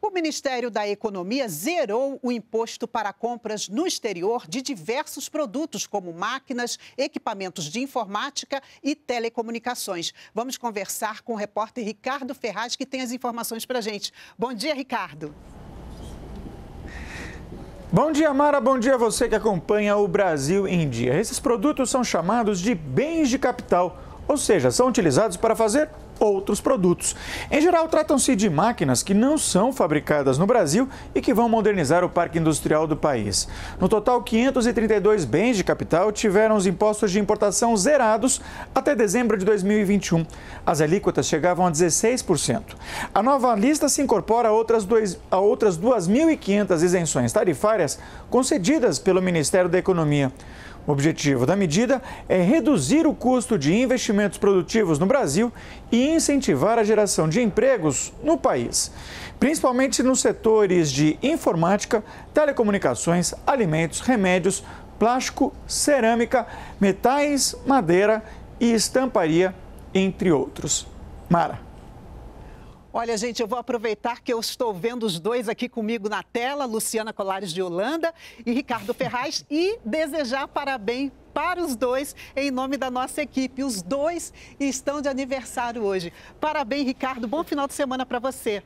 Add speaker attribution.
Speaker 1: O Ministério da Economia zerou o imposto para compras no exterior de diversos produtos, como máquinas, equipamentos de informática e telecomunicações. Vamos conversar com o repórter Ricardo Ferraz, que tem as informações para a gente. Bom dia, Ricardo.
Speaker 2: Bom dia, Mara. Bom dia a você que acompanha o Brasil em Dia. Esses produtos são chamados de bens de capital ou seja, são utilizados para fazer outros produtos. Em geral, tratam-se de máquinas que não são fabricadas no Brasil e que vão modernizar o parque industrial do país. No total, 532 bens de capital tiveram os impostos de importação zerados até dezembro de 2021. As alíquotas chegavam a 16%. A nova lista se incorpora a outras, a outras 2.500 isenções tarifárias concedidas pelo Ministério da Economia. O objetivo da medida é reduzir o custo de investimentos produtivos no Brasil e incentivar a geração de empregos no país, principalmente nos setores de informática, telecomunicações, alimentos, remédios, plástico, cerâmica, metais, madeira e estamparia, entre outros. Mara.
Speaker 1: Olha, gente, eu vou aproveitar que eu estou vendo os dois aqui comigo na tela, Luciana Colares de Holanda e Ricardo Ferraz, e desejar parabéns para os dois em nome da nossa equipe. Os dois estão de aniversário hoje. Parabéns, Ricardo. Bom final de semana para você.